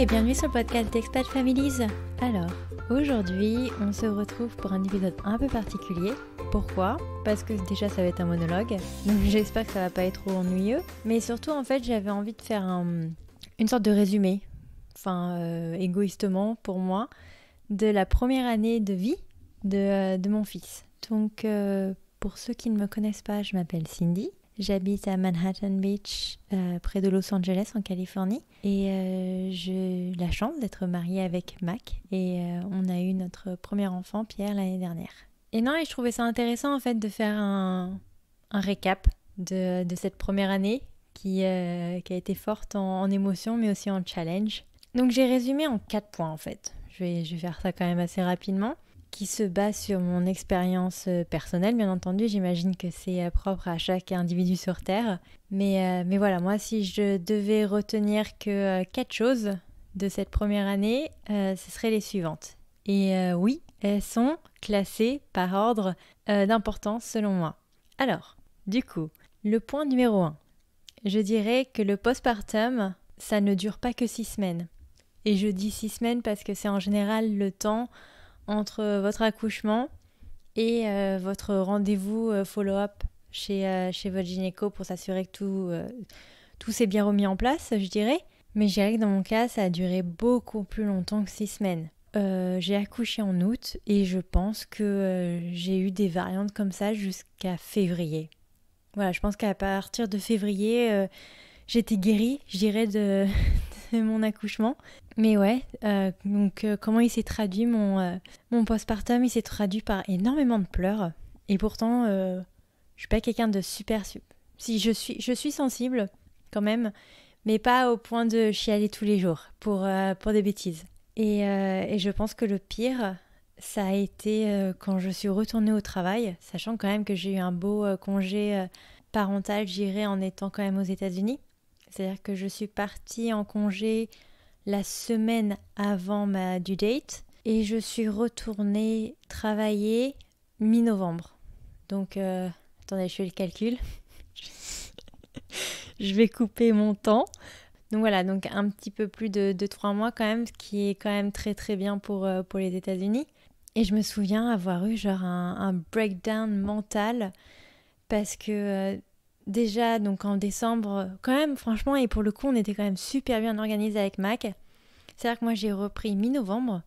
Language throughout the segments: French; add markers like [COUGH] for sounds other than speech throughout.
et bienvenue sur le podcast Expat Families. Alors, aujourd'hui, on se retrouve pour un épisode un peu particulier. Pourquoi Parce que déjà, ça va être un monologue, donc [LAUGHS] j'espère que ça va pas être trop ennuyeux. Mais surtout, en fait, j'avais envie de faire une sorte de résumé, enfin, euh, égoïstement pour moi, de la première année de vie de, euh, mon fils. Donc, euh, pour ceux qui ne me connaissent pas, je m'appelle Cindy. J'habite à Manhattan Beach, euh, près de Los Angeles, en Californie. Et euh, j'ai la chance d'être mariée avec Mac. Et euh, on a eu notre premier enfant, Pierre, l'année dernière. Et non, et je trouvais ça intéressant, en fait, de faire un, récap de, cette première année qui, a été forte en, en émotion, mais aussi en challenge. Donc j'ai résumé en quatre points, en fait. je vais faire ça quand même assez rapidement qui se base sur mon expérience euh, personnelle, bien entendu. J'imagine que c'est euh, propre à chaque individu sur Terre. Mais, euh, mais voilà, moi, si je devais retenir que quatre choses de cette première année, ce seraient les suivantes. Et oui, elles sont classées par ordre d'importance selon moi. Alors, du coup, le point numéro 1. Je dirais que le postpartum, ça ne dure pas que six semaines. Et je dis six semaines parce que c'est en général le temps entre votre accouchement et euh, votre rendez-vous euh, follow-up chez, euh, chez votre gynéco pour s'assurer que tout, tout s'est bien remis en place, je dirais. Mais je dirais que dans mon cas, ça a duré beaucoup plus longtemps que six semaines. j'ai accouché en août et je pense que j'ai eu des variantes comme ça jusqu'à février. Voilà, je pense qu'à partir de février, j'étais guérie, je dirais, de, [LAUGHS] mon accouchement. Mais ouais, euh, donc euh, comment il s'est traduit mon, euh, mon postpartum Il s'est traduit par énormément de pleurs. Et pourtant, je suis pas quelqu'un de super. Si je suis, je suis sensible quand même, mais pas au point de chialer tous les jours pour, pour des bêtises. Et, et, je pense que le pire, ça a été quand je suis retournée au travail, sachant quand même que j'ai eu un beau congé parental, j'irai en étant quand même aux États-Unis. C'est-à-dire que je suis partie en congé la semaine avant ma due date et je suis retournée travailler mi-novembre. Donc, euh, attendez, je fais le calcul. [LAUGHS] je vais couper mon temps. Donc voilà, donc un petit peu plus de, de, trois mois quand même, ce qui est quand même très très bien pour, euh, pour les États-Unis. Et je me souviens avoir eu genre un, breakdown mental parce que euh, déjà donc en décembre, quand même franchement, et pour le coup on était quand même super bien organisé avec Mac. C'est-à-dire que moi j'ai repris mi-novembre.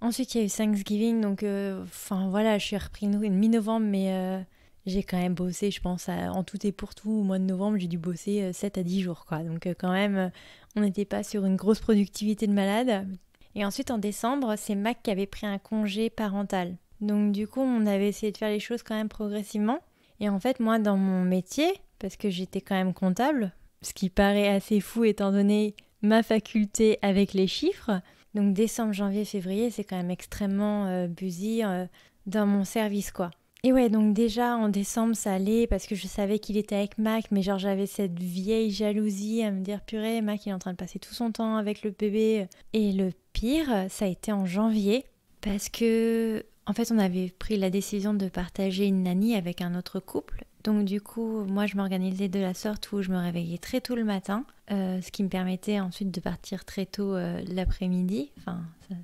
Ensuite il y a eu Thanksgiving, donc euh, enfin voilà, je suis repris mi-novembre, mais euh, j'ai quand même bossé, je pense, en tout et pour tout. Au mois de novembre, j'ai dû bosser 7 euh, à 10 jours, quoi. Donc quand même, on n'était pas sur une grosse productivité de malade. Et ensuite en décembre, c'est Mac qui avait pris un congé parental. Donc du coup, on avait essayé de faire les choses quand même progressivement. Et en fait, moi, dans mon métier, parce que j'étais quand même comptable, ce qui paraît assez fou étant donné ma faculté avec les chiffres. Donc décembre, janvier, février, c'est quand même extrêmement euh, busy euh, dans mon service quoi. Et ouais, donc déjà en décembre, ça allait parce que je savais qu'il était avec Mac, mais genre j'avais cette vieille jalousie à me dire purée, Mac il est en train de passer tout son temps avec le bébé. Et le pire, ça a été en janvier parce que en fait, on avait pris la décision de partager une nanny avec un autre couple donc du coup, moi, je m'organisais de la sorte où je me réveillais très tôt le matin, euh, ce qui me permettait ensuite de partir très tôt euh, l'après-midi. Enfin,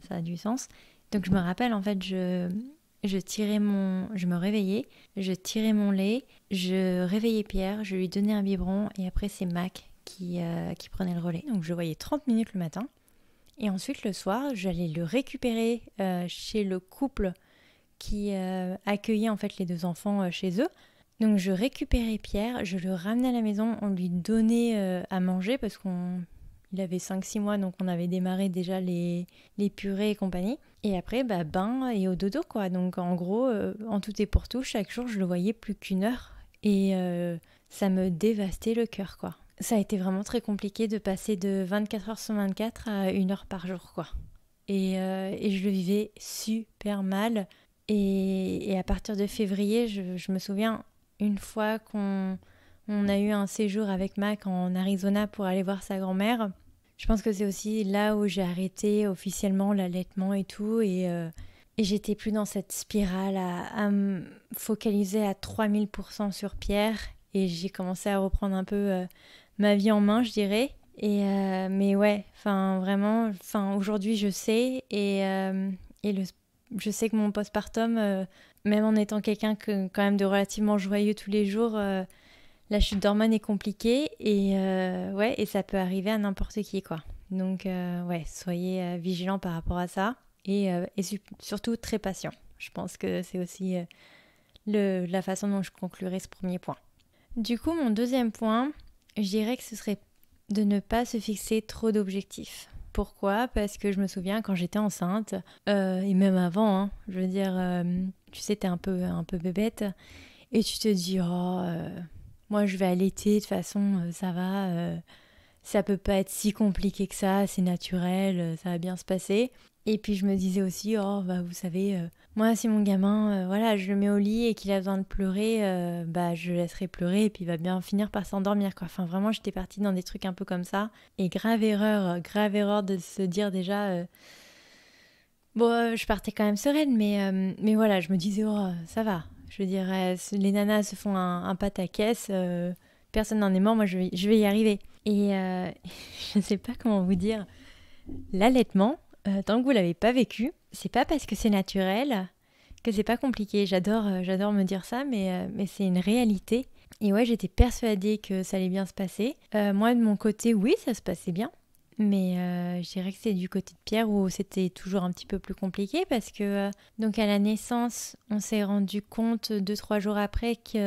ça, a du sens. Donc je me rappelle, en fait, je, mon, je me réveillais, je tirais mon lait, je réveillais Pierre, je lui donnais un biberon et après c'est Mac qui, euh, qui prenait le relais. Donc je voyais 30 minutes le matin. Et ensuite le soir, j'allais le récupérer chez le couple qui accueillait en fait les deux enfants chez eux. Donc je récupérais Pierre, je le ramenais à la maison, on lui donnait euh, à manger parce qu'on il avait 5-6 mois, donc on avait démarré déjà les, les purées et compagnie. Et après, bah, bain et au dodo, quoi. Donc en gros, euh, en tout et pour tout, chaque jour, je le voyais plus qu'une heure. Et euh, ça me dévastait le cœur, quoi. Ça a été vraiment très compliqué de passer de 24 heures sur 24 à une heure par jour, quoi. Et, et je le vivais super mal. Et, à partir de février, je me souviens, une fois qu'on a eu un séjour avec Mac en Arizona pour aller voir sa grand-mère. Je pense que c'est aussi là où j'ai arrêté officiellement l'allaitement et tout. Et, euh, et j'étais plus dans cette spirale à, me focaliser à 3000% sur Pierre. Et j'ai commencé à reprendre un peu euh, ma vie en main, je dirais. Et euh, mais ouais, enfin vraiment, enfin aujourd'hui je sais et, je sais que mon postpartum même en étant quelqu'un quand même de relativement joyeux tous les jours, euh, la chute d'hormones est compliquée et, euh, ouais, et ça peut arriver à n'importe qui. quoi. Donc, euh, ouais, soyez vigilants par rapport à ça et, et surtout très patient. Je pense que c'est aussi le, la façon dont je conclurai ce premier point. Du coup, mon deuxième point, je dirais que ce serait de ne pas se fixer trop d'objectifs. Pourquoi Parce que je me souviens quand j'étais enceinte, euh, et même avant, hein, je veux dire, euh, tu sais, t'es un peu, un peu bébête, et tu te dis, oh, euh, moi je vais allaiter, de toute façon, ça va, ça peut pas être si compliqué que ça, c'est naturel, ça va bien se passer. Et puis je me disais aussi, oh bah vous savez, euh, moi si mon gamin, euh, voilà, je le mets au lit et qu'il a besoin de pleurer, euh, bah je le laisserai pleurer et puis il va bien finir par s'endormir quoi. Enfin vraiment j'étais partie dans des trucs un peu comme ça. Et grave erreur, grave erreur de se dire déjà... Bon, je partais quand même sereine, mais, mais voilà, je me disais, oh, ça va. Je veux dire, les nanas se font un, un pâte à caisse, personne n'en est mort, moi je je vais y arriver. Et [LAUGHS] je ne sais pas comment vous dire, l'allaitement, euh, tant que vous l'avez pas vécu, c'est pas parce que c'est naturel que c'est pas compliqué. J'adore, euh, j'adore me dire ça, mais, euh, mais c'est une réalité. Et ouais, j'étais persuadée que ça allait bien se passer. moi, de mon côté, oui, ça se passait bien. Mais je dirais que c'est du côté de Pierre où c'était toujours un petit peu plus compliqué parce que, donc à la naissance, on s'est rendu compte deux trois jours après qu'il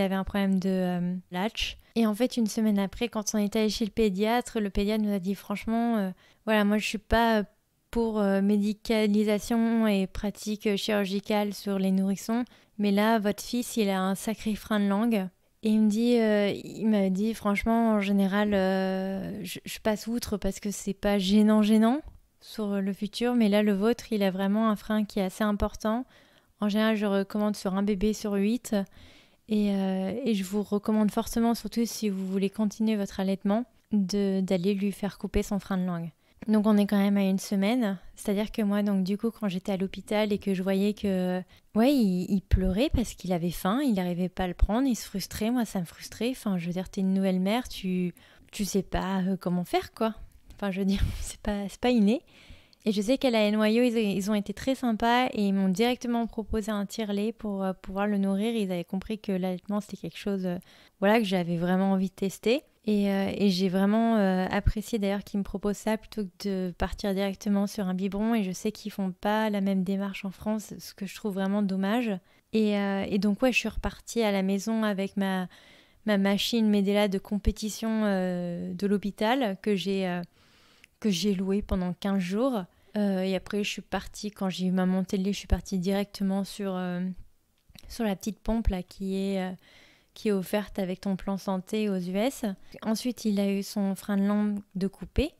avait un problème de latch. Et en fait, une semaine après, quand on est allé chez le pédiatre, le pédiatre nous a dit franchement, voilà, moi je suis pas pour euh, médicalisation et pratiques chirurgicales sur les nourrissons. Mais là, votre fils, il a un sacré frein de langue. Et il me dit, euh, il m'a dit, franchement, en général, euh, je, passe outre parce que c'est pas gênant, gênant sur le futur. Mais là, le vôtre, il a vraiment un frein qui est assez important. En général, je recommande sur un bébé sur huit. Et, et je vous recommande fortement, surtout si vous voulez continuer votre allaitement, d'aller lui faire couper son frein de langue. Donc on est quand même à une semaine. C'est-à-dire que moi, donc du coup, quand j'étais à l'hôpital et que je voyais que, ouais, il, pleurait parce qu'il avait faim, il n'arrivait pas à le prendre, il se frustrait, moi ça me frustrait. Enfin, je veux dire, t'es une nouvelle mère, tu, tu sais pas euh, comment faire quoi. Enfin, je veux dire, [LAUGHS] c'est pas, pas inné. Et je sais qu'à la NYO, ils, ils, ont été très sympas et ils m'ont directement proposé un tire tirelet pour euh, pouvoir le nourrir. Ils avaient compris que l'allaitement, c'était quelque chose, euh, voilà, que j'avais vraiment envie de tester. Euh, et, j'ai vraiment euh, apprécié d'ailleurs qu'ils me proposent ça plutôt que de partir directement sur un biberon. Et je sais qu'ils font pas la même démarche en France, ce que je trouve vraiment dommage. Et, euh, donc ouais, je suis repartie à la maison avec ma, ma machine Medela de compétition de l'hôpital que j'ai que j'ai louée pendant 15 jours. et après, je suis partie, quand j'ai eu ma montée de lait, je suis partie directement sur, sur la petite pompe là, qui est qui est offerte avec ton plan santé aux US. Ensuite, il a eu son frein de langue de coupé.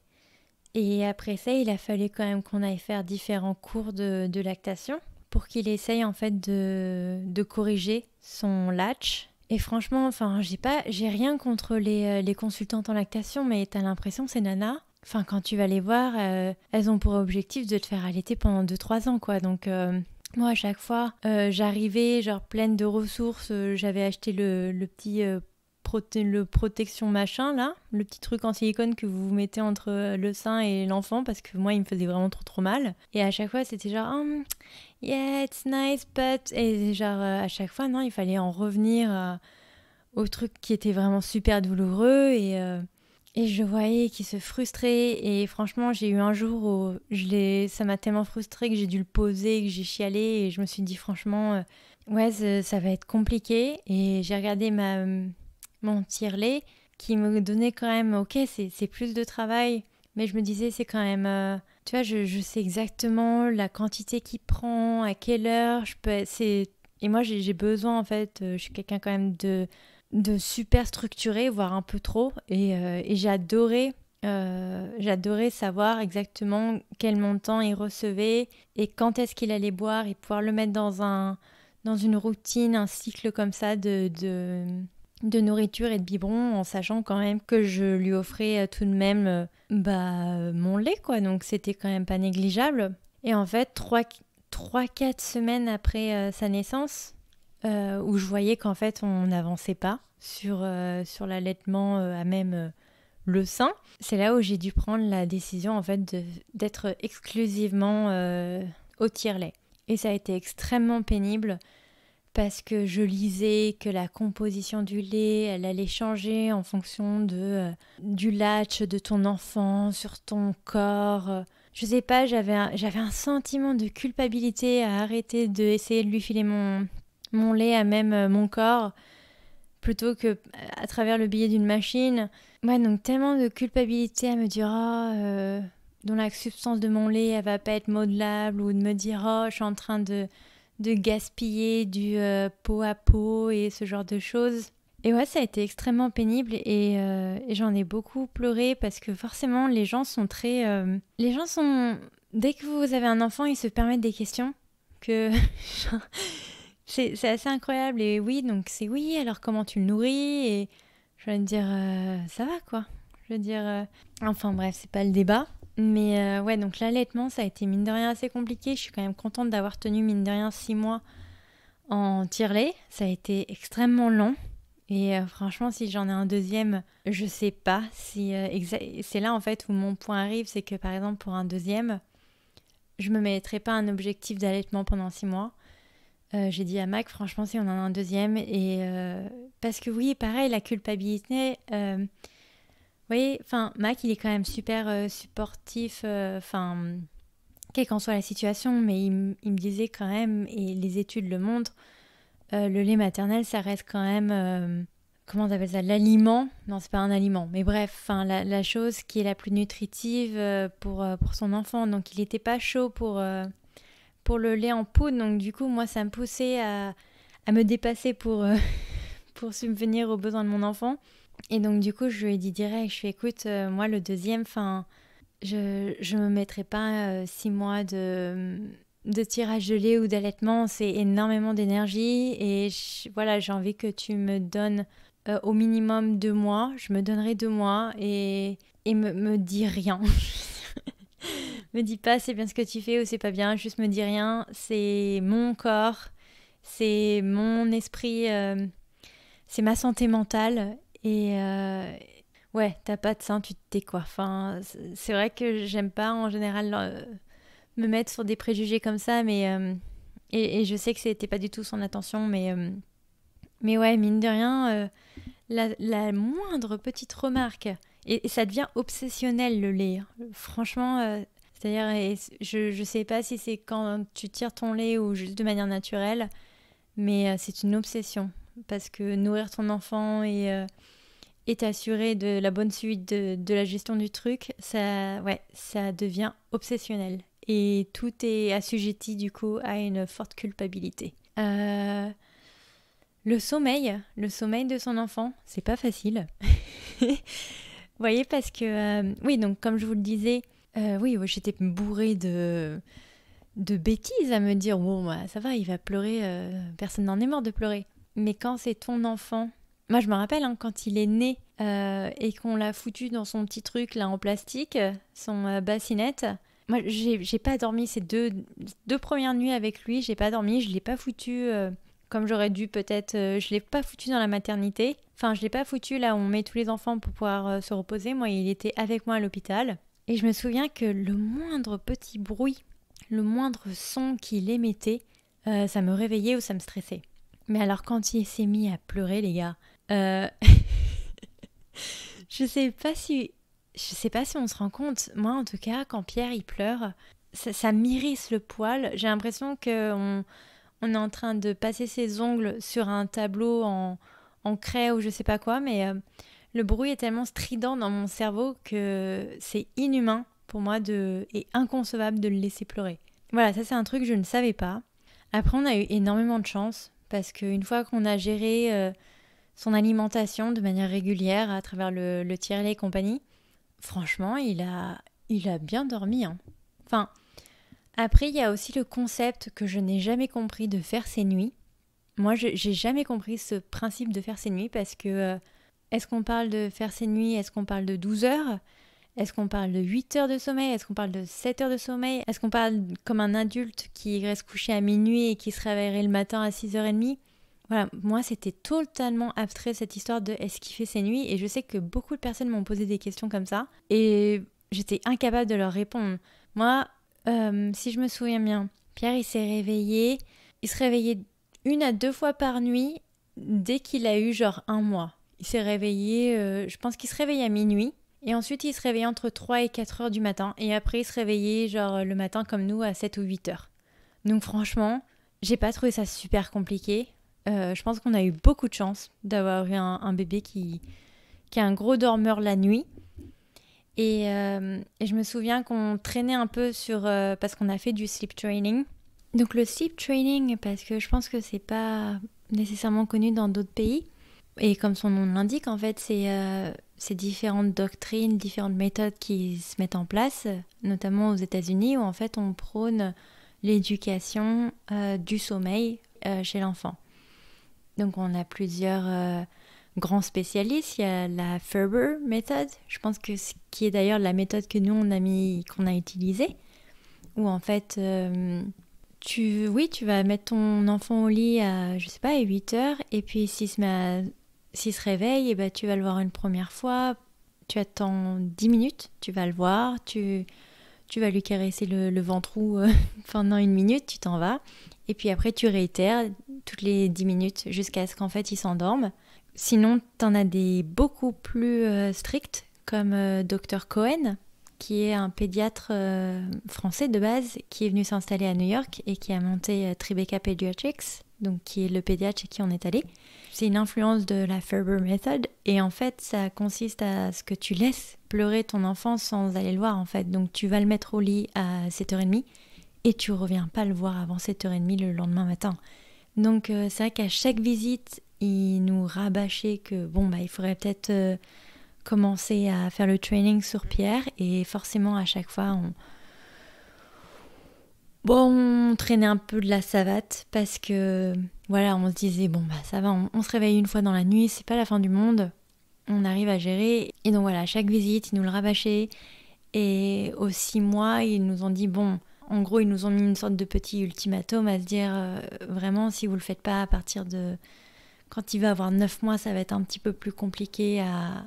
Et après ça, il a fallu quand même qu'on aille faire différents cours de, lactation pour qu'il essaye en fait de, corriger son latch. Et franchement, enfin, j'ai pas, j'ai rien contre les, euh, les, consultantes en lactation, mais t'as l'impression c'est nana. Enfin, quand tu vas les voir, euh, elles ont pour objectif de te faire allaiter pendant 2-3 ans, quoi. Donc, euh, moi, à chaque fois, euh, j'arrivais genre pleine de ressources. Euh, j'avais acheté le, petit euh, le protection machin là, le petit truc en silicone que vous mettez entre le sein et l'enfant parce que moi, il me faisait vraiment trop trop mal. Et à chaque fois, c'était genre um, yeah, it's nice, but et genre à chaque fois, non, il fallait en revenir au truc qui était vraiment super douloureux et et je voyais qu'il se frustrait. Et franchement, j'ai eu un jour où je ça m'a tellement frustré que j'ai dû le poser, que j'ai chialé. Et je me suis dit, franchement, euh, ouais, ça, va être compliqué. Et j'ai regardé ma, mon tirelet qui me donnait quand même, ok, c'est plus de travail. Mais je me disais, c'est quand même. Euh, tu vois, je, je, sais exactement la quantité qu'il prend, à quelle heure. Je peux, et moi, j'ai besoin, en fait, euh, je suis quelqu'un quand même de de super structuré, voire un peu trop. Et, euh, j'adorais, euh, j'adorais savoir exactement quel montant il recevait et quand est-ce qu'il allait boire et pouvoir le mettre dans un dans une routine, un cycle comme ça de, de, nourriture et de biberon, en sachant quand même que je lui offrais euh, tout de même bah, mon lait, quoi. Donc c'était quand même pas négligeable. Et en fait, 3-4 semaines après sa naissance, euh, où je voyais qu'en fait on n'avançait pas sur, euh, l'allaitement euh, à même le sein. C'est là où j'ai dû prendre la décision en fait d'être exclusivement au tire-lait. Et ça a été extrêmement pénible parce que je lisais que la composition du lait, elle allait changer en fonction du latch de ton enfant sur ton corps. Je sais pas, j'avais un, un sentiment de culpabilité à arrêter de de lui filer mon mon lait à même euh, mon corps plutôt que à travers le billet d'une machine. Ouais, donc tellement de culpabilité à me dire oh, dont la substance de mon lait elle va pas être modelable ou de me dire oh, je suis en train de, de gaspiller du euh, pot à pot et ce genre de choses. Et ouais, ça a été extrêmement pénible et, et j'en ai beaucoup pleuré parce que forcément les gens sont très les gens sont dès que vous avez un enfant, ils se permettent des questions que [LAUGHS] c'est assez incroyable. Et oui, donc c'est oui, alors comment tu le nourris Et je vais dire, euh, ça va quoi. Je veux dire, euh, enfin bref, c'est pas le débat. Mais euh, ouais, donc l'allaitement, ça a été mine de rien assez compliqué. Je suis quand même contente d'avoir tenu mine de rien six mois en tirelet. Ça a été extrêmement long. Et franchement, si j'en ai un deuxième, je sais pas si c'est là en fait où mon point arrive, c'est que par exemple pour un deuxième, je me mettrai pas un objectif d'allaitement pendant six mois. Euh, j'ai dit à Mac, franchement, si on en a un deuxième. Et euh, parce que oui, pareil, la culpabilité. Euh, vous voyez, enfin, Mac, il est quand même super supportif. Enfin, quelle qu'en soit la situation, mais il, me disait quand même, et les études le montrent, le lait maternel, ça reste quand même. Comment on appelle ça L'aliment Non, c'est pas un aliment, mais bref, enfin, la, chose qui est la plus nutritive pour, pour son enfant. Donc, il n'était pas chaud pour pour le lait en poudre. Donc du coup, moi, ça me poussait à, me dépasser pour, euh, [LAUGHS] pour subvenir aux besoins de mon enfant. Et donc du coup, je lui ai dit direct, je suis écoute, euh, moi, le deuxième, fin, je, ne me mettrai pas euh, six mois de, tirage de lait ou d'allaitement. C'est énormément d'énergie. Et voilà, j'ai envie que tu me donnes au minimum deux mois. Je me donnerai deux mois et, et me, me dis rien. [LAUGHS] me dis pas c'est bien ce que tu fais ou c'est pas bien, juste me dis rien. C'est mon corps, c'est mon esprit, euh, c'est ma santé mentale. Et euh, ouais, t'as pas de sein, tu te tais c'est vrai que j'aime pas en général me mettre sur des préjugés comme ça, mais. Euh, et, je sais que c'était pas du tout son attention mais. mais ouais, mine de rien, la, moindre petite remarque et, ça devient obsessionnel le lait. Hein. Franchement, euh, c'est-à-dire, je ne sais pas si c'est quand tu tires ton lait ou juste de manière naturelle, mais euh, c'est une obsession. Parce que nourrir ton enfant euh, et, t'assurer de la bonne suite de, de, la gestion du truc, ça, ouais, ça devient obsessionnel. Et tout est assujetti du coup à une forte culpabilité. le sommeil, le sommeil de son enfant, c'est pas facile. [LAUGHS] Vous voyez, parce que, euh, oui, donc comme je vous le disais, euh, oui, j'étais bourrée de, de bêtises à me dire, bon, bah, ça va, il va pleurer, euh, personne n'en est mort de pleurer. Mais quand c'est ton enfant, moi je me rappelle, hein, quand il est né et qu'on l'a foutu dans son petit truc là en plastique, son bassinette, moi j'ai pas dormi ces deux, deux premières nuits avec lui, j'ai pas dormi, je l'ai pas foutu comme j'aurais dû peut-être. Euh, je l'ai pas foutu dans la maternité. Enfin, je l'ai pas foutu là où on met tous les enfants pour pouvoir euh, se reposer. Moi, il était avec moi à l'hôpital. Et je me souviens que le moindre petit bruit, le moindre son qu'il émettait, euh, ça me réveillait ou ça me stressait. Mais alors quand il s'est mis à pleurer, les gars, [LAUGHS] je sais pas si, je sais pas si on se rend compte. Moi, en tout cas, quand Pierre il pleure, ça, ça m'irrisse le poil. J'ai l'impression que on on est en train de passer ses ongles sur un tableau en, en craie ou je sais pas quoi, mais euh, le bruit est tellement strident dans mon cerveau que c'est inhumain pour moi de, et inconcevable de le laisser pleurer. Voilà, ça c'est un truc que je ne savais pas. Après, on a eu énormément de chance parce qu'une fois qu'on a géré euh, son alimentation de manière régulière à travers le, le tirelet et compagnie, franchement, il a, il a bien dormi. Hein. Enfin, après, il y a aussi le concept que je n'ai jamais compris de faire ses nuits. Moi, j'ai jamais compris ce principe de faire ses nuits parce que euh, est-ce qu'on parle de faire ses nuits Est-ce qu'on parle de 12 heures Est-ce qu'on parle de 8 heures de sommeil Est-ce qu'on parle de 7 heures de sommeil Est-ce qu'on parle comme un adulte qui reste couché à minuit et qui se réveillerait le matin à 6h30 voilà, moi c'était totalement abstrait cette histoire de est-ce qu'il fait ses nuits et je sais que beaucoup de personnes m'ont posé des questions comme ça et j'étais incapable de leur répondre. Moi, euh, si je me souviens bien, Pierre, il s'est réveillé, il se réveillait une à deux fois par nuit dès qu'il a eu genre un mois. Il s'est réveillé, euh, je pense qu'il se réveillait à minuit. Et ensuite, il se réveillait entre 3 et 4 heures du matin. Et après, il se réveillait genre le matin comme nous à 7 ou 8 heures. Donc franchement, j'ai pas trouvé ça super compliqué. Euh, je pense qu'on a eu beaucoup de chance d'avoir eu un, bébé qui, qui un gros dormeur la nuit. Euh, et, je me souviens qu'on traînait un peu sur. Euh, parce qu'on a fait du sleep training. Donc le sleep training, parce que je pense que c'est pas nécessairement connu dans d'autres pays. Et comme son nom l'indique, en fait, c'est euh, différentes doctrines, différentes méthodes qui se mettent en place, notamment aux États-Unis, où en fait on prône l'éducation du sommeil chez l'enfant. Donc on a plusieurs Grand spécialiste, Il y a la Ferber méthode, je pense que ce qui est d'ailleurs la méthode que nous on a mis, qu'on a utilisée, où en fait, euh, tu, oui, tu vas mettre ton enfant au lit à, je sais pas, à 8 heures, et puis s'il se, réveille, et eh ben, tu vas le voir une première fois, tu attends 10 minutes, tu vas le voir, tu, vas lui caresser le, ventre ou euh, [LAUGHS] pendant une minute, tu t'en vas, et puis après tu réitères toutes les 10 minutes jusqu'à ce qu'en fait il s'endorme. Sinon, tu en as des beaucoup plus euh, strictes, comme euh, Dr Cohen, qui est un pédiatre euh, français de base, qui est venu s'installer à New York et qui a monté Tribeca Pediatrics, donc qui est le pédiatre chez qui on est allé. C'est une influence de la Ferber Method et en fait ça consiste à ce que tu laisses pleurer ton enfant sans aller le voir en fait. Donc tu vas le mettre au lit à 7h30 et tu reviens pas le voir avant 7h30 le lendemain matin. Donc c'est vrai qu'à chaque visite ils nous rabâcher que bon bah il faudrait peut-être euh, commencer à faire le training sur pierre et forcément à chaque fois on bon on traînait un peu de la savate parce que voilà on se disait bon bah ça va on, se réveille une fois dans la nuit c'est pas la fin du monde on arrive à gérer et donc voilà chaque visite ils nous le rabâchaient et aux six mois ils nous ont dit bon en gros, ils nous ont mis une sorte de petit ultimatum à se dire euh, vraiment, si vous le faites pas à partir de quand il va avoir 9 mois, ça va être un petit peu plus compliqué à,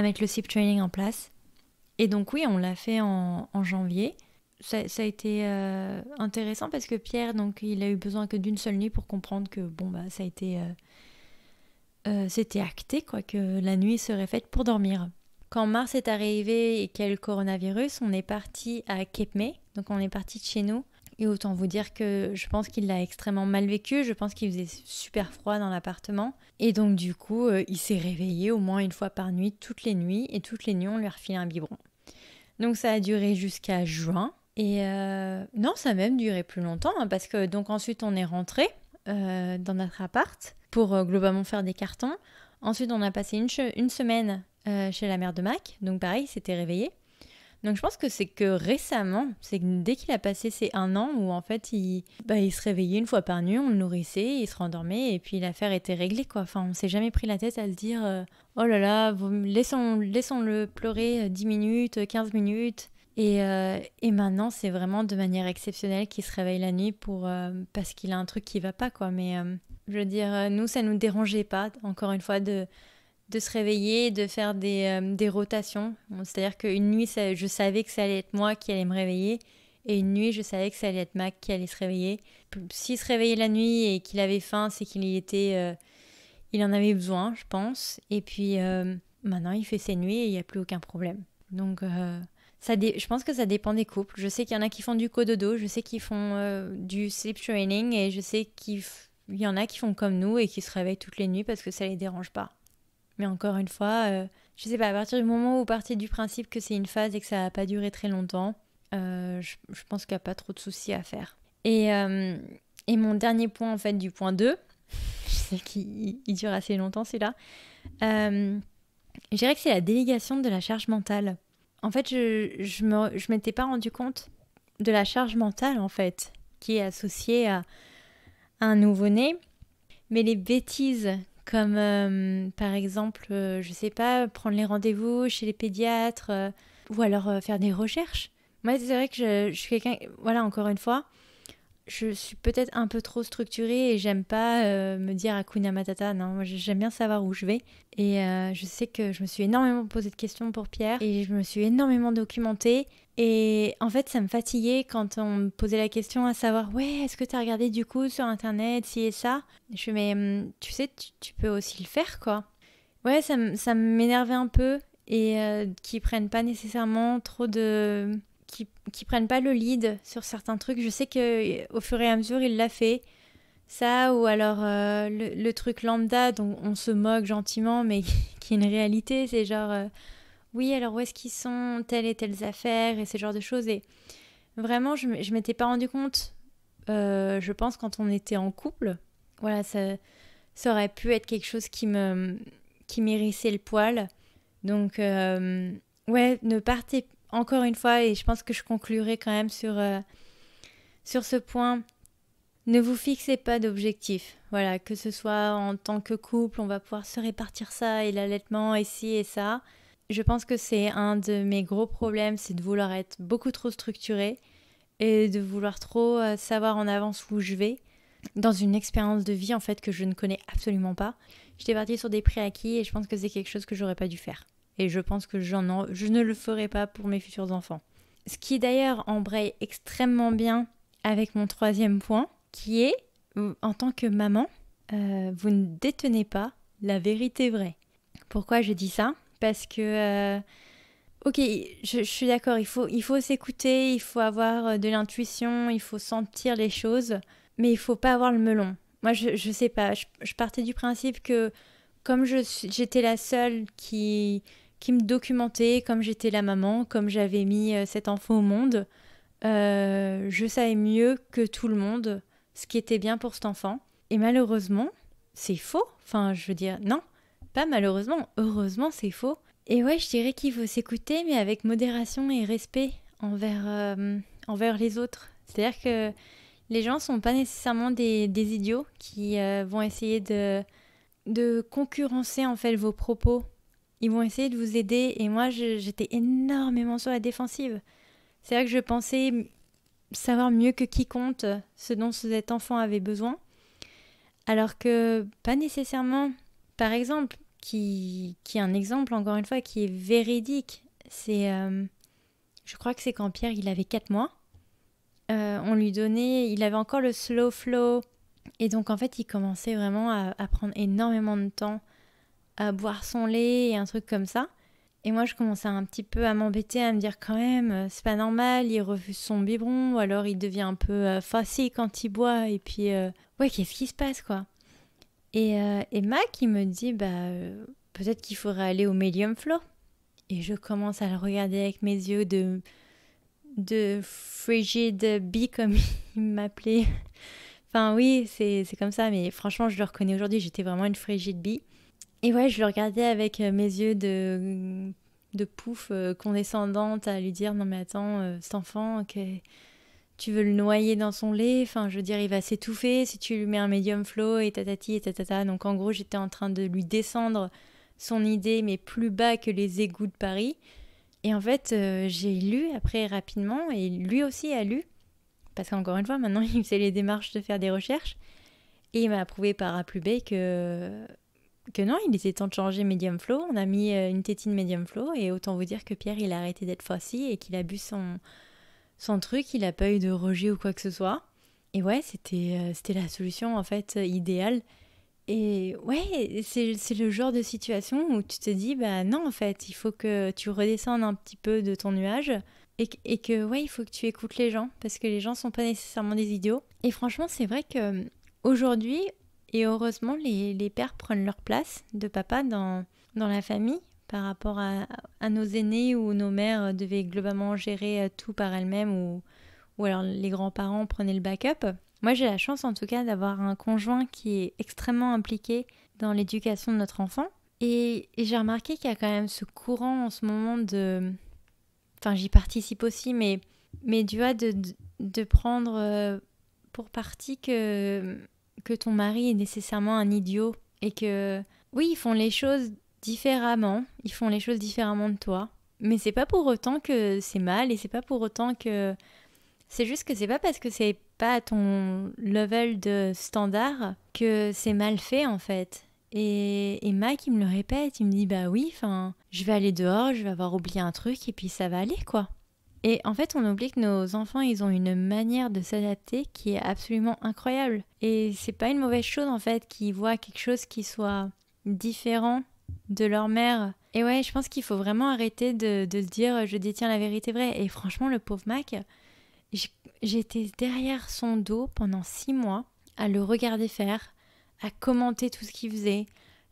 mettre le SIP training en place. Et donc oui, on l'a fait en, janvier. Ça, a été euh, intéressant parce que Pierre, donc, il a eu besoin que d'une seule nuit pour comprendre que bon bah ça a été, euh, euh, c'était acté quoi, que la nuit serait faite pour dormir. Quand mars est arrivé et qu'il y a le coronavirus, on est parti à Cape May, donc on est parti de chez nous et autant vous dire que je pense qu'il l'a extrêmement mal vécu. Je pense qu'il faisait super froid dans l'appartement. Et donc, du coup, euh, il s'est réveillé au moins une fois par nuit, toutes les nuits. Et toutes les nuits, on lui a refilé un biberon. Donc, ça a duré jusqu'à juin. Et euh, non, ça a même duré plus longtemps. Hein, parce que, donc, ensuite, on est rentré euh, dans notre appart pour globalement faire des cartons. Ensuite, on a passé une, une semaine chez la mère de Mac. Donc, pareil, il s'était réveillé. Donc je pense que c'est que récemment, c'est que dès qu'il a passé ces un an où en fait bah, il, se réveillait une fois par nuit, on le nourrissait, il se rendormait et puis l'affaire était réglée quoi. Enfin on s'est jamais pris la tête à se dire euh, oh là là, laissons, laissons, le pleurer 10 euh, minutes, 15 euh, minutes. Et, maintenant c'est vraiment de manière exceptionnelle qu'il se réveille la nuit pour parce qu'il a un truc qui va pas quoi. Mais je veux dire, nous ça nous dérangeait pas encore une fois de de se réveiller, de faire des, euh, rotations. C'est-à-dire qu'une nuit, je savais que ça allait être moi qui allait me réveiller. Et une nuit, je savais que ça allait être Mac qui allait se réveiller. S'il se réveillait la nuit et qu'il avait faim, c'est qu'il y était, euh, il en avait besoin, je pense. Et puis euh, maintenant, il fait ses nuits et il n'y a plus aucun problème. Donc, ça je pense que ça dépend des couples. Je sais qu'il y en a qui font du cododo, je sais qu'ils font du sleep training et je sais qu'il y en a qui font comme nous et qui se réveillent toutes les nuits parce que ça ne les dérange pas. Mais encore une fois, euh, je sais pas, à partir du moment où vous partez du principe que c'est une phase et que ça n'a pas duré très longtemps, euh, je, pense qu'il n'y a pas trop de soucis à faire. Et, euh, mon dernier point, en fait, du point 2, [LAUGHS] je sais qu'il dure assez longtemps c'est là je dirais que c'est la délégation de la charge mentale. En fait, je me, je m'étais pas rendu compte de la charge mentale, en fait, qui est associée à un nouveau-né. Mais les bêtises comme euh, par exemple, euh, je sais pas, prendre les rendez-vous chez les pédiatres euh, ou alors faire des recherches. Moi, c'est vrai que je, suis quelqu'un, voilà, encore une fois, je suis peut-être un peu trop structurée et j'aime pas me dire à Kuna Matata, non, j'aime bien savoir où je vais. Et je sais que je me suis énormément posé de questions pour Pierre et je me suis énormément documentée. Et en fait, ça me fatiguait quand on me posait la question à savoir, ouais, est-ce que tu as regardé du coup sur Internet, ci et ça Je suis, mais hum, tu sais, tu, peux aussi le faire, quoi. Ouais, ça, ça m'énervait un peu et euh, qu'ils qui prennent pas nécessairement trop de... Qui, qui prennent pas le lead sur certains trucs. Je sais que au fur et à mesure, il l'a fait. Ça, ou alors euh, le, truc lambda dont on se moque gentiment, mais [LAUGHS] qui est une réalité, c'est genre... Euh, oui, alors où est-ce qu'ils sont, telles et telles affaires, et ce genre de choses. Et vraiment, je ne m'étais pas rendu compte, euh, je pense, quand on était en couple. Voilà, ça, aurait pu être quelque chose qui me qui le poil. Donc, euh, ouais, ne partez encore une fois, et je pense que je conclurai quand même sur, euh, sur ce point. Ne vous fixez pas d'objectif. Voilà, que ce soit en tant que couple, on va pouvoir se répartir ça et l'allaitement et ci et ça. Je pense que c'est un de mes gros problèmes, c'est de vouloir être beaucoup trop structuré et de vouloir trop euh, savoir en avance où je vais dans une expérience de vie en fait que je ne connais absolument pas. J'étais partie sur des pré acquis et je pense que c'est quelque chose que j'aurais pas dû faire. Et je pense que j'en je ne le ferai pas pour mes futurs enfants. Ce qui d'ailleurs embraye extrêmement bien avec mon troisième point, qui est en tant que maman, euh, vous ne détenez pas la vérité vraie. Pourquoi je dis ça parce que, euh, ok, je, suis d'accord, il faut, il faut s'écouter, il faut avoir euh, de l'intuition, il faut sentir les choses, mais il faut pas avoir le melon. Moi, je, ne sais pas, je, partais du principe que comme j'étais la seule qui, qui me documentait, comme j'étais la maman, comme j'avais mis euh, cet enfant au monde, je savais mieux que tout le monde ce qui était bien pour cet enfant. Et malheureusement, c'est faux. Enfin, je veux dire, non malheureusement, heureusement c'est faux. Et ouais, je dirais qu'il faut s'écouter, mais avec modération et respect envers, euh, envers les autres. C'est-à-dire que les gens sont pas nécessairement des, idiots qui euh, vont essayer de, de concurrencer en fait vos propos. Ils vont essayer de vous aider et moi j'étais énormément sur la défensive. C'est vrai que je pensais savoir mieux que quiconque ce dont cet enfant avait besoin, alors que pas nécessairement. Par exemple, qui, est un exemple, encore une fois, qui est véridique. C'est, euh, je crois que c'est quand Pierre, il avait 4 mois. Euh, on lui donnait, il avait encore le slow flow. Et donc, en fait, il commençait vraiment à, prendre énormément de temps à boire son lait et un truc comme ça. Et moi, je commençais un petit peu à m'embêter, à me dire quand même, euh, c'est pas normal, il refuse son biberon, ou alors il devient un peu facile quand il boit, et puis, ouais, qu'est-ce qui se passe, quoi euh, et Mac, Emma qui me dit bah, euh, peut-être qu'il faudrait aller au Medium Flow. Et je commence à le regarder avec mes yeux de, de frigid bee comme [LAUGHS] il m'appelait. enfin oui, c'est comme ça, mais franchement je le reconnais aujourd'hui, j'étais vraiment une frigid bee. Et ouais, je le regardais avec euh, mes yeux de, de pouf condescendante à lui dire non mais attends, cet enfant, ok tu veux le noyer dans son lait, enfin je veux dire il va s'étouffer si tu lui mets un médium flow et tatati et tatata. Donc en gros j'étais en train de lui descendre son idée mais plus bas que les égouts de Paris. Et en fait euh, j'ai lu après rapidement et lui aussi a lu parce qu'encore une fois maintenant [LAUGHS] il faisait les démarches de faire des recherches et il m'a prouvé par A plus B que que non, il était temps de changer Medium Flow. On a mis euh, une tétine Medium Flow et autant vous dire que Pierre, il a arrêté d'être foissy et qu'il a bu son, son truc, il n'a pas eu de rejet ou quoi que ce soit. Et ouais, c'était euh, c'était la solution en fait euh, idéale. Et ouais, c'est le genre de situation où tu te dis, bah non, en fait, il faut que tu redescendes un petit peu de ton nuage et, que, ouais, il faut que tu écoutes les gens parce que les gens sont pas nécessairement des idiots. Et franchement, c'est vrai que euh, aujourd'hui, et heureusement, les, les, pères prennent leur place de papa dans, dans la famille par rapport à, nos aînés où nos mères euh, devaient globalement gérer euh, tout par elles-mêmes ou, ou alors les grands-parents prenaient le backup. Moi j'ai la chance en tout cas d'avoir un conjoint qui est extrêmement impliqué dans l'éducation de notre enfant et, j'ai remarqué qu'il y a quand même ce courant en ce moment de... Enfin j'y participe aussi mais, mais tu vois de, prendre euh, pour partie que, que ton mari est nécessairement un idiot et que oui ils font les choses différemment, ils font les choses différemment de toi. Mais c'est pas pour autant que c'est mal et c'est pas pour autant que. C'est juste que c'est pas parce que c'est pas à ton level de standard que c'est mal fait en fait. Et, et Mike, il me le répète, il me dit Bah oui, enfin, je vais aller dehors, je vais avoir oublié un truc et puis ça va aller quoi. Et en fait, on oublie que nos enfants, ils ont une manière de s'adapter qui est absolument incroyable. Et c'est pas une mauvaise chose en fait qu'ils voient quelque chose qui soit différent de leur mère. Et ouais, je pense qu'il faut vraiment arrêter de, se dire euh, je détiens la vérité vraie. Et franchement, le pauvre Mac, j'étais derrière son dos pendant six mois à le regarder faire, à commenter tout ce qu'il faisait.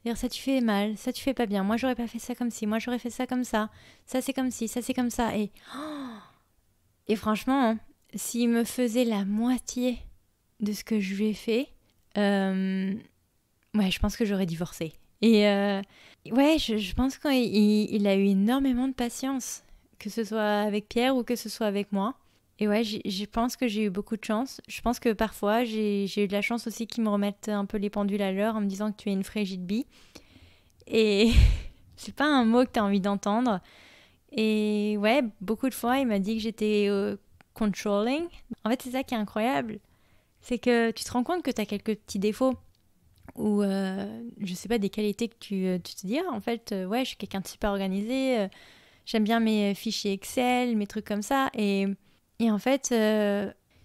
Dire ça tu fais mal, ça tu fais pas bien, moi j'aurais pas fait ça comme si, moi j'aurais fait ça comme ça, ça c'est comme si, ça c'est comme ça. Et, [GASPS] et franchement, s'il me faisait la moitié de ce que je lui ai fait, euh... ouais, je pense que j'aurais divorcé. Et, euh ouais, je, pense qu'il a eu énormément de patience, que ce soit avec Pierre ou que ce soit avec moi. Et ouais, je pense que j'ai eu beaucoup de chance. Je pense que parfois, j'ai eu de la chance aussi qu'il me remette un peu les pendules à l'heure en me disant que tu es une frégide bille. Et [LAUGHS] c'est pas un mot que tu as envie d'entendre. Et ouais, beaucoup de fois, il m'a dit que j'étais euh, controlling. En fait, c'est ça qui est incroyable. C'est que tu te rends compte que tu as quelques petits défauts ou euh, je sais pas des qualités que tu, euh, te dis ah, en fait euh, ouais je suis quelqu'un de super organisé j'aime bien mes fichiers Excel mes trucs comme ça et, en fait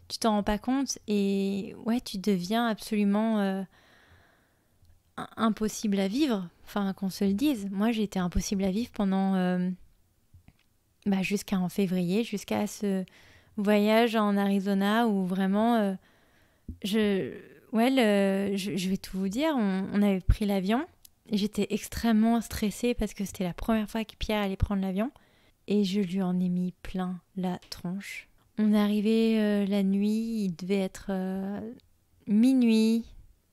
tu t'en rends pas compte et ouais tu deviens absolument impossible à vivre enfin qu'on se le dise moi j'ai été impossible à vivre pendant bah, jusqu'à en février jusqu'à ce voyage en Arizona où vraiment je ouais, je, vais tout vous dire. On, avait pris l'avion. J'étais extrêmement stressée parce que c'était la première fois que Pierre allait prendre l'avion. Et je lui en ai mis plein la tronche. On est arrivé euh, la nuit, il devait être euh, minuit.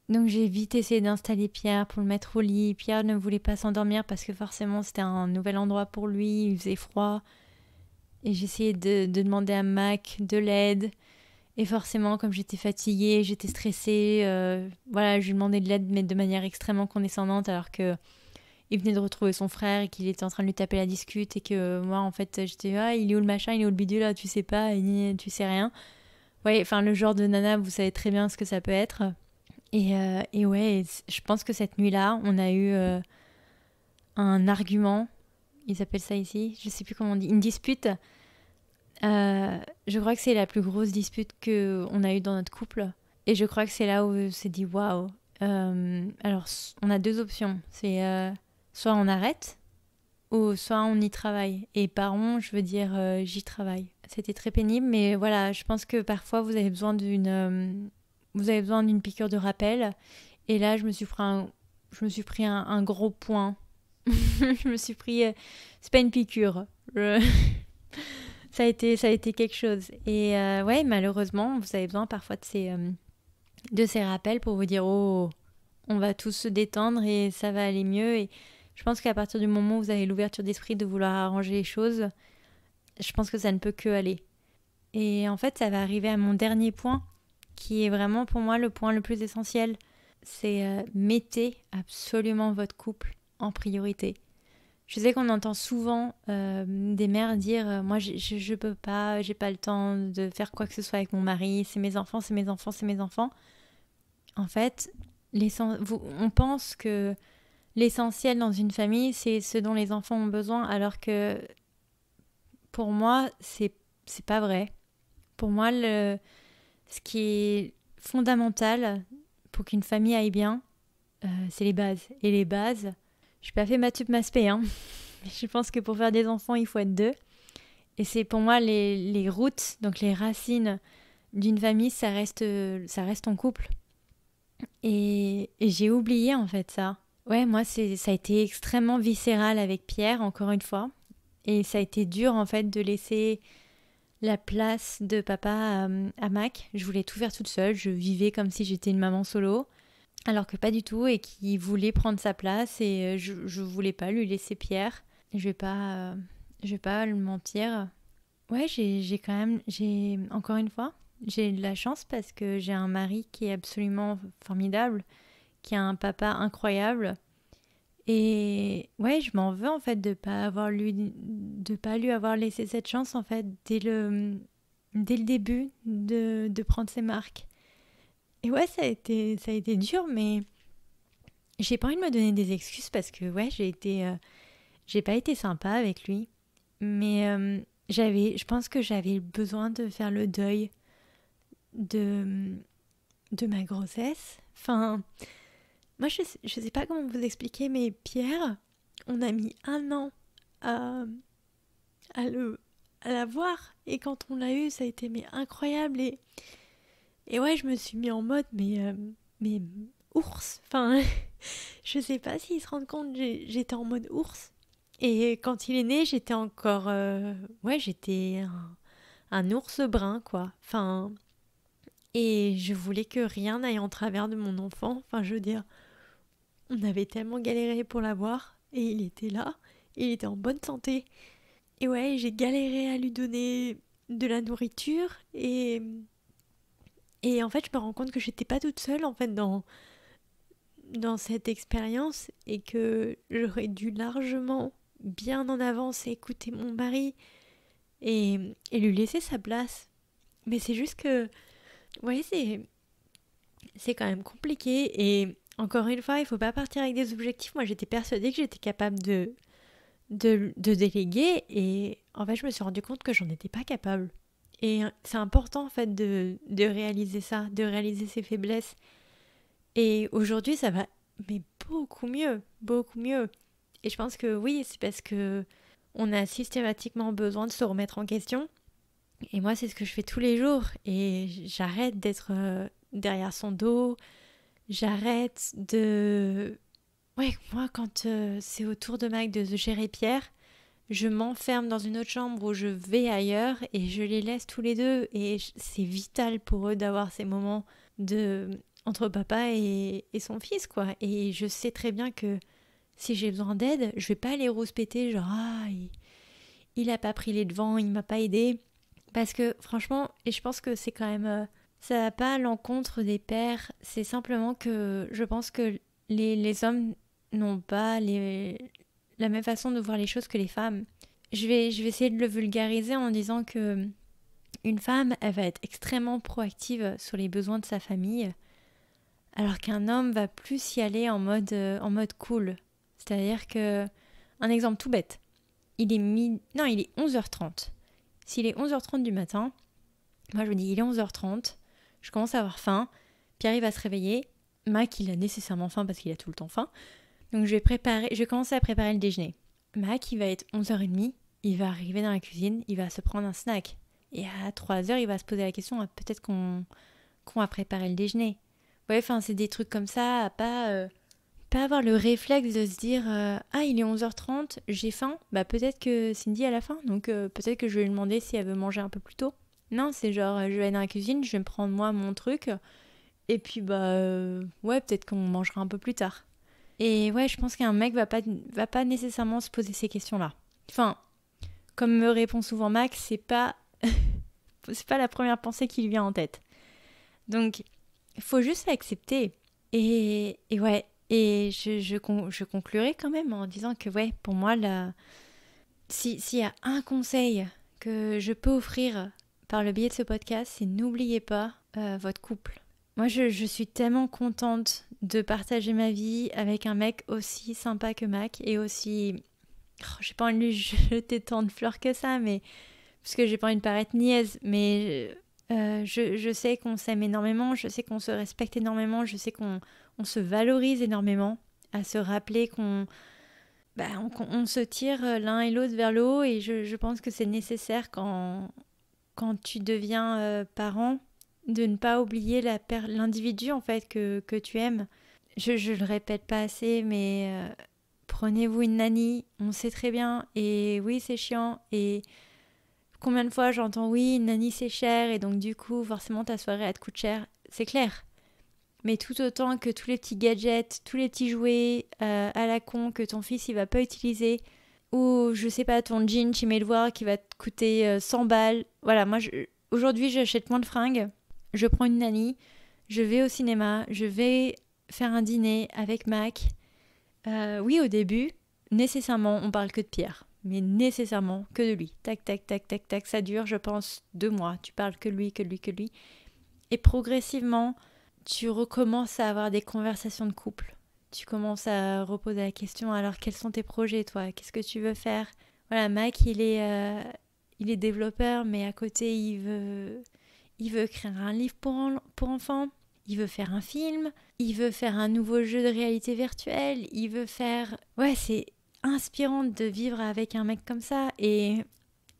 Donc j'ai vite essayé d'installer Pierre pour le mettre au lit. Pierre ne voulait pas s'endormir parce que forcément c'était un nouvel endroit pour lui, il faisait froid. Et j'essayais de demander à Mac de l'aide. Et forcément, comme j'étais fatiguée, j'étais stressée, euh, voilà, je lui demandais de l'aide, mais de manière extrêmement condescendante, alors que il venait de retrouver son frère et qu'il était en train de lui taper la discute et que moi, en fait, j'étais ah, il est où le machin, il est où le bidule, là, ah, tu sais pas, tu sais rien. Ouais, enfin, le genre de nana, vous savez très bien ce que ça peut être. Et, euh, et ouais, je pense que cette nuit-là, on a eu euh, un argument, ils appellent ça ici, je sais plus comment on dit, une dispute euh, je crois que c'est la plus grosse dispute qu'on a eue dans notre couple. Et je crois que c'est là où on s'est dit waouh. Euh, alors, on a deux options. C'est euh, soit on arrête, ou soit on y travaille. Et par on, je veux dire, j'y travaille. C'était très pénible, mais voilà, je pense que parfois vous avez besoin d'une. vous avez besoin d'une piqûre de rappel. Et là, je me suis pris un, je me suis pris un, un gros point. [LAUGHS] je me suis pris. c'est pas une piqûre. Je... [LAUGHS] ça a été, ça a été quelque chose. Et euh, ouais, malheureusement, vous avez besoin parfois de ces, euh, de ces rappels pour vous dire oh, on va tous se détendre et ça va aller mieux. Et je pense qu'à partir du moment où vous avez l'ouverture d'esprit de vouloir arranger les choses, je pense que ça ne peut que aller. Et en fait, ça va arriver à mon dernier point, qui est vraiment pour moi le point le plus essentiel. C'est euh, mettez absolument votre couple en priorité. Je sais qu'on entend souvent euh, des mères dire euh, Moi, je ne peux pas, j'ai pas le temps de faire quoi que ce soit avec mon mari, c'est mes enfants, c'est mes enfants, c'est mes enfants. En fait, vous, on pense que l'essentiel dans une famille, c'est ce dont les enfants ont besoin, alors que pour moi, c'est pas vrai. Pour moi, ce qui est fondamental pour qu'une famille aille bien, euh, c'est les bases. Et les bases, je n'ai pas fait ma tube maspé, hein. [LAUGHS] Je pense que pour faire des enfants, il faut être deux. Et c'est pour moi les, les routes, donc les racines d'une famille, ça reste, ça reste en couple. Et, j'ai oublié en fait ça. Ouais, moi, c'est, ça a été extrêmement viscéral avec Pierre, encore une fois. Et ça a été dur en fait de laisser la place de papa euh, à Mac. Je voulais tout faire toute seule. Je vivais comme si j'étais une maman solo alors que pas du tout et qui voulait prendre sa place et euh, je, je voulais pas lui laisser pierre. Je vais pas, euh, je vais pas le mentir. Ouais, j'ai quand même, j'ai encore une fois, j'ai de la chance parce que j'ai un mari qui est absolument formidable, qui a un papa incroyable. Et ouais, je m'en veux en fait de pas avoir lui, de pas lui avoir laissé cette chance en fait dès le, dès le début de prendre ses marques. Et ouais, ça a été, ça a été dur, mais j'ai pas envie de me donner des excuses parce que ouais, j'ai été, euh, j'ai pas été sympa avec lui, mais euh, j'avais, je pense que j'avais besoin de faire le deuil de de ma grossesse. Enfin, moi je, sais pas comment vous expliquer, mais Pierre, on a mis un an à, à le à la voir et quand on l'a eu, ça a été mais incroyable et et ouais, je me suis mis en mode, mais, euh, mais ours. Enfin, [LAUGHS] je sais pas s'ils se rendent compte, j'étais en mode ours. Et quand il est né, j'étais encore. Euh, ouais, j'étais un, un, ours brun, quoi. Enfin. Et je voulais que rien n'aille en travers de mon enfant. Enfin, je veux dire, on avait tellement galéré pour l'avoir. Et il était là. Il était en bonne santé. Et ouais, j'ai galéré à lui donner de la nourriture. Et et en fait, je me rends compte que j'étais pas toute seule en fait dans dans cette expérience et que j'aurais dû largement bien en avance écouter mon mari et, lui laisser sa place. Mais c'est juste que, vous voyez, c'est c'est quand même compliqué et encore une fois, il faut pas partir avec des objectifs. Moi, j'étais persuadée que j'étais capable de, de, de déléguer et en fait, je me suis rendu compte que j'en étais pas capable. Et c'est important en fait de, réaliser ça, de réaliser ses faiblesses. Et aujourd'hui, ça va mais beaucoup mieux, beaucoup mieux. Et je pense que oui, c'est parce que on a systématiquement besoin de se remettre en question. Et moi, c'est ce que je fais tous les jours. Et j'arrête d'être euh, derrière son dos. J'arrête de... Ouais, moi, quand euh, c'est au tour de Mac de gérer Pierre, je m'enferme dans une autre chambre où je vais ailleurs et je les laisse tous les deux. Et c'est vital pour eux d'avoir ces moments de entre papa et, son fils, quoi. Et je sais très bien que si j'ai besoin d'aide, je vais pas les rouspéter, genre, ah, il, il a pas pris les devants, il m'a pas aidé. Parce que franchement, et je pense que c'est quand même. Euh, ça va pas à l'encontre des pères, c'est simplement que je pense que les, les hommes n'ont pas les, la même façon de voir les choses que les femmes. Je vais, je vais essayer de le vulgariser en disant que une femme, elle va être extrêmement proactive sur les besoins de sa famille, alors qu'un homme va plus y aller en mode, euh, en mode cool. C'est-à-dire que, un exemple tout bête, il est, non, il est 11h30. S'il est 11h30 du matin, moi je me dis, il est 11h30, je commence à avoir faim, Pierre il va se réveiller, Mac il a nécessairement faim parce qu'il a tout le temps faim, donc je vais préparer, je commencer à préparer le déjeuner. Mac, il va être 11h30, il va arriver dans la cuisine, il va se prendre un snack. Et à 3h, il va se poser la question, ah, peut-être qu'on qu'on va préparer le déjeuner. Ouais, enfin, c'est des trucs comme ça, à pas, euh, pas avoir le réflexe de se dire euh, Ah, il est 11h30, j'ai faim. Bah, peut-être que Cindy a la faim, donc euh, peut-être que je vais lui demander si elle veut manger un peu plus tôt. Non, c'est genre, je vais aller dans la cuisine, je vais me prendre moi mon truc, et puis bah, ouais, peut-être qu'on mangera un peu plus tard. Et ouais, je pense qu'un mec va pas, va pas nécessairement se poser ces questions-là. Enfin, comme me répond souvent Max, c'est pas, [LAUGHS] c'est pas la première pensée qui lui vient en tête. Donc, il faut juste l'accepter. Et, et, ouais, et je, je, conclurai quand même en disant que ouais, pour moi, s'il y a un conseil que je peux offrir par le biais de ce podcast, c'est n'oubliez pas euh, votre couple. Moi, je, je suis tellement contente de partager ma vie avec un mec aussi sympa que Mac et aussi. Je oh, j'ai pas envie de lui [LAUGHS] jeter tant de fleurs que ça, mais. Parce que j'ai pas envie de paraître niaise, mais euh, je, je, sais qu'on s'aime énormément, je sais qu'on se respecte énormément, je sais qu'on on se valorise énormément, à se rappeler qu'on. Bah, on, se tire euh, l'un et l'autre vers le haut et je, pense que c'est nécessaire quand, quand tu deviens euh, parent de ne pas oublier l'individu en fait que, tu aimes. Je, je le répète pas assez, mais euh, prenez-vous une nanny, on sait très bien, et oui c'est chiant, et combien de fois j'entends oui, une nanny c'est cher, et donc du coup forcément ta soirée elle te coûte cher, c'est clair. Mais tout autant que tous les petits gadgets, tous les petits jouets euh, à la con que ton fils il va pas utiliser, ou je sais pas, ton jean le voir qui va te coûter 100 euh, balles. Voilà, moi aujourd'hui j'achète moins de fringues je prends une nanny, je vais au cinéma, je vais faire un dîner avec Mac. Euh, oui, au début, nécessairement, on parle que de Pierre, mais nécessairement que de lui. Tac, tac, tac, tac, tac, ça dure, je pense, deux mois. Tu parles que lui, que lui, que lui. Et progressivement, tu recommences à avoir des conversations de couple. Tu commences à reposer la question alors quels sont tes projets, toi Qu'est-ce que tu veux faire Voilà, Mac, il est, euh, il est développeur, mais à côté, il veut il veut écrire un livre pour, pour enfants, il veut faire un film, il veut faire un nouveau jeu de réalité virtuelle, il veut faire... Ouais, c'est inspirant de vivre avec un mec comme ça. Et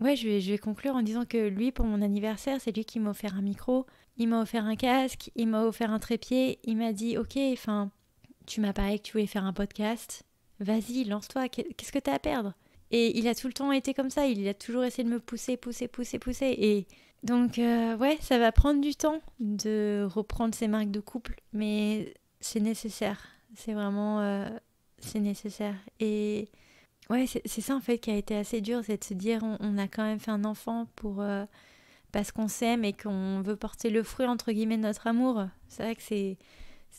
ouais, je vais, je vais conclure en disant que lui, pour mon anniversaire, c'est lui qui m'a offert un micro, il m'a offert un casque, il m'a offert un trépied, il m'a dit, ok, enfin, tu m'as parlé que tu voulais faire un podcast, vas-y, lance-toi, qu'est-ce que t'as à perdre Et il a tout le temps été comme ça, il a toujours essayé de me pousser, pousser, pousser, pousser. Et donc euh, ouais, ça va prendre du temps de reprendre ces marques de couple, mais c'est nécessaire. C'est vraiment euh, c'est nécessaire. Et ouais, c'est ça en fait qui a été assez dur, c'est de se dire on, a quand même fait un enfant pour euh, parce qu'on s'aime et qu'on veut porter le fruit entre guillemets de notre amour. C'est vrai que c'est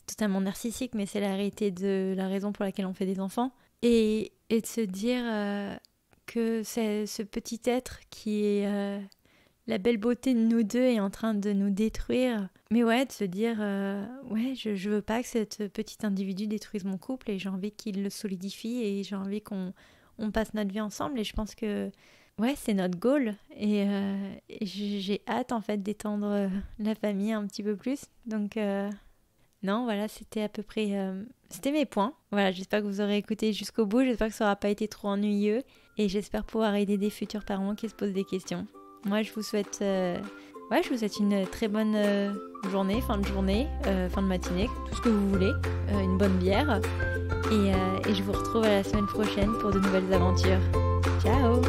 totalement narcissique, mais c'est la réalité de la raison pour laquelle on fait des enfants. Et, et de se dire que c'est ce petit être qui est la belle beauté de nous deux est en train de nous détruire. Mais ouais, de se dire, euh, ouais, je, veux pas que cette petit individu détruise mon couple et j'ai envie qu'il le solidifie et j'ai envie qu'on passe notre vie ensemble. Et je pense que, ouais, c'est notre goal. Et, euh, j'ai hâte, en fait, d'étendre euh, la famille un petit peu plus. Donc, non, voilà, c'était à peu près. c'était mes points. Voilà, j'espère que vous aurez écouté jusqu'au bout. J'espère que ça aura pas été trop ennuyeux. Et j'espère pouvoir aider des futurs parents qui se posent des questions. Moi, je vous souhaite, euh, je vous souhaite une très bonne euh, journée, fin de journée, euh, fin de matinée, tout ce que vous voulez, une bonne bière. Et, et je vous retrouve à la semaine prochaine pour de nouvelles aventures. Ciao